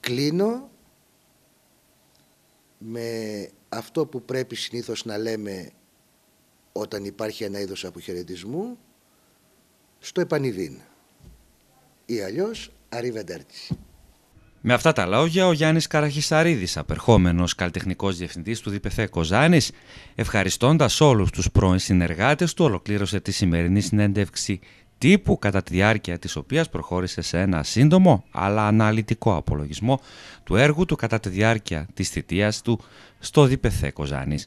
Κλείνω με αυτό που πρέπει συνήθως να λέμε όταν υπάρχει ένα είδος αποχαιρετισμού στο επανειδήν ή αλλιώς αριβεντέρτης. Με αυτά τα λόγια, ο Γιάννης Καραχισαρίδης, απερχόμενος καλλιτεχνικός διευθυντής του ΔΠΘ Κοζάνης, ευχαριστώντας όλους τους πρώην συνεργάτες του, ολοκλήρωσε τη σημερινή συνέντευξη τύπου κατά τη διάρκεια της οποίας προχώρησε σε ένα σύντομο αλλά αναλυτικό απολογισμό του έργου του κατά τη διάρκεια της θητείας του στο Διπεθέ Κοζάνης.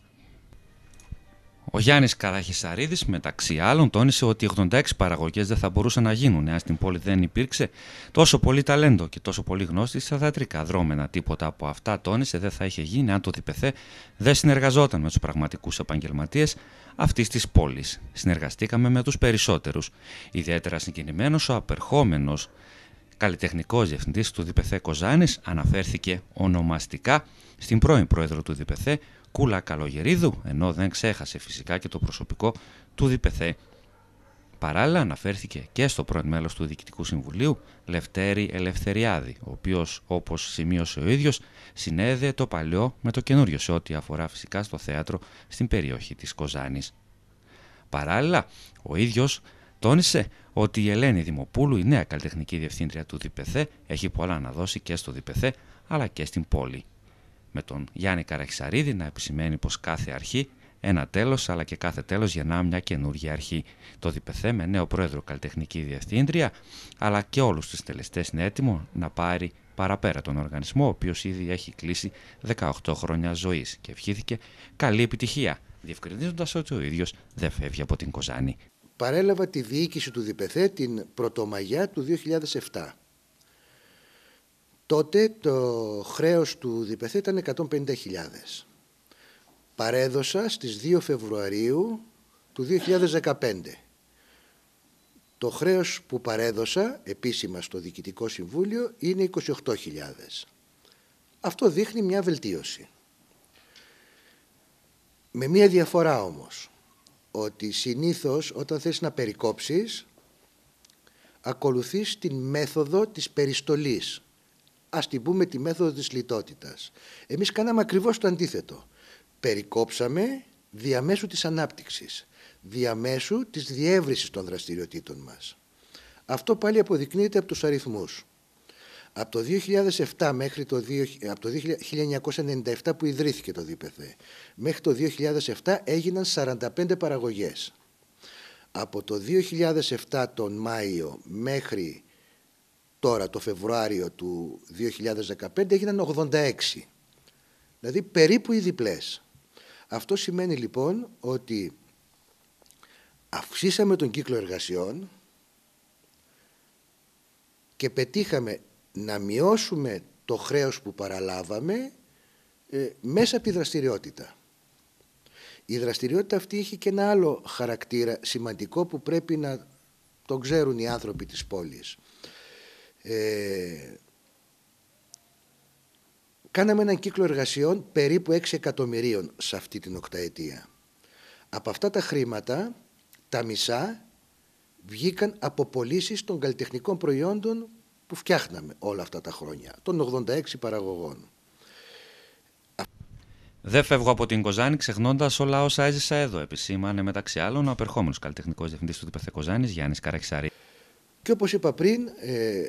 Ο Γιάννης Καραχισαρίδης, μεταξύ άλλων, τόνισε ότι 86 παραγωγές δεν θα μπορούσαν να γίνουν εάν στην πόλη δεν υπήρξε τόσο πολύ ταλέντο και τόσο πολύ γνώστη στα θεατρικά δρόμενα. Τίποτα από αυτά, τόνισε, δεν θα είχε γίνει αν το ΔΠΘ δεν συνεργαζόταν με τους πραγματικούς επαγγελματίες αυτής της πόλης. Συνεργαστήκαμε με τους περισσότερους. Ιδιαίτερα συγκινημένος ο απερχόμενος καλλιτεχνικός διευθυντής του ΔΠΘ Κοζάνης αναφέρθηκε ονομαστικά στην πρώην πρόεδρο του ΔΠΘ, Κούλα Καλογερίδου, ενώ δεν ξέχασε φυσικά και το προσωπικό του Διπεθέ. Παράλληλα αναφέρθηκε και στο πρώην μέλος του Διοικητικού Συμβουλίου, Λευτέρη Ελευθεριάδη, ο οποίος, όπως σημείωσε ο ίδιος, συνέδεε το παλιό με το καινούριο σε ό,τι αφορά φυσικά στο θέατρο στην περιοχή της Κοζάνης. Παράλληλα, ο ίδιος τόνισε ότι η Ελένη Δημοπούλου, η νέα καλλιτεχνική διευθύντρια του Διπεθέ, έχει πολλά να δώσει και στο ΔΠΘ αλλά και στην πόλη με τον Γιάννη Καραχισαρίδη να επισημαίνει πως κάθε αρχή ένα τέλος αλλά και κάθε τέλος γεννά μια καινούργια αρχή. Το διπεθέ με νέο πρόεδρο καλλιτεχνική διευθύντρια αλλά και όλους τους τελεστές είναι έτοιμο να πάρει παραπέρα τον οργανισμό ο οποίος ήδη έχει κλείσει 18 χρόνια ζωής και ευχήθηκε καλή επιτυχία διευκρινίζοντας ότι ο ίδιος δεν φεύγει από την Κοζάνη. Παρέλαβα τη διοίκηση του Διπεθέ την Πρωτομαγιά του 2007 Τότε το χρέος του Διπεθέ ήταν 150.000. Παρέδωσα στις 2 Φεβρουαρίου του 2015. Το χρέος που παρέδωσα επίσημα στο Διοικητικό Συμβούλιο είναι 28.000. Αυτό δείχνει μια βελτίωση. Με μια διαφορά όμως, ότι συνήθως όταν θες να περικόψεις, ακολουθείς την μέθοδο της περιστολής ας την πούμε τη μέθοδος της λιτότητας. Εμείς κάναμε ακριβώς το αντίθετο. Περικόψαμε διαμέσου της ανάπτυξης, διαμέσου της διεύρυνσης των δραστηριοτήτων μας. Αυτό πάλι αποδεικνύεται από τους αριθμούς. Από το 2007 μέχρι το, 2, από το 1997 που ιδρύθηκε το ΔΥΠΕΘΕ μέχρι το 2007 έγιναν 45 παραγωγές. Από το 2007 τον Μάιο μέχρι τώρα το Φεβρουάριο του 2015 έγιναν 86. Δηλαδή περίπου οι διπλές. Αυτό σημαίνει λοιπόν ότι αυξήσαμε τον κύκλο εργασιών και πετύχαμε να μειώσουμε το χρέος που παραλάβαμε ε, μέσα από τη δραστηριότητα. Η δραστηριότητα αυτή έχει και ένα άλλο χαρακτήρα σημαντικό που πρέπει να το ξέρουν οι άνθρωποι της πόλης. Ε, κάναμε έναν κύκλο εργασιών περίπου 6 εκατομμυρίων σε αυτή την οκταετία. Από αυτά τα χρήματα, τα μισά βγήκαν από πωλήσει των καλλιτεχνικών προϊόντων που φτιάχναμε όλα αυτά τα χρόνια, των 86 παραγωγών. Δεν φεύγω από την Κοζάνη ξεχνώντας όλα όσα έζησα εδώ, επισήμανε μεταξύ άλλων ο απερχόμενος καλλιτεχνικός διευθυντής του Διπερθε Γιάννης Καραξαρή. Και όπως είπα πριν, ε,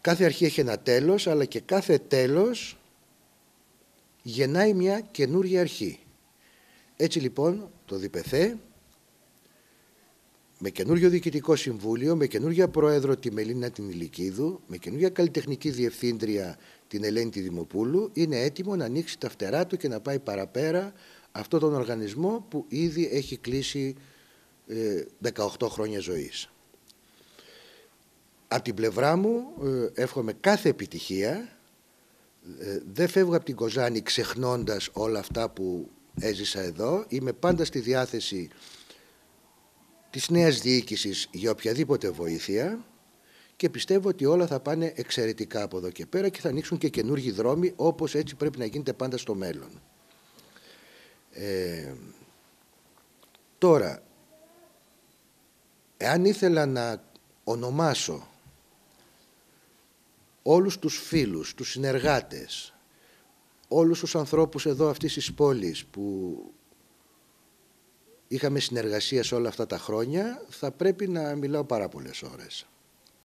κάθε αρχή έχει ένα τέλος, αλλά και κάθε τέλος γεννάει μια καινούργια αρχή. Έτσι λοιπόν το διπεθέ με καινούργιο διοικητικό συμβούλιο, με καινούργια πρόεδρο τη Μελίνα την Ηλικίδου, με καινούργια καλλιτεχνική διευθύντρια την Ελένη τη Δημοπούλου, είναι έτοιμο να ανοίξει τα φτερά του και να πάει παραπέρα αυτόν τον οργανισμό που ήδη έχει κλείσει 18 ε, χρόνια ζωής. Από την πλευρά μου ε, εύχομαι κάθε επιτυχία. Ε, δεν φεύγω από την Κοζάνη ξεχνώντας όλα αυτά που έζησα εδώ. Είμαι πάντα στη διάθεση της νέας διοίκησης για οποιαδήποτε βοήθεια και πιστεύω ότι όλα θα πάνε εξαιρετικά από εδώ και πέρα και θα ανοίξουν και καινούργιοι δρόμοι όπως έτσι πρέπει να γίνεται πάντα στο μέλλον. Ε, τώρα, εάν ήθελα να ονομάσω όλους τους φίλους, τους συνεργάτες, όλους τους ανθρώπους εδώ αυτής της πόλης που είχαμε συνεργασία σε όλα αυτά τα χρόνια, θα πρέπει να μιλάω πάρα πολλές ώρες.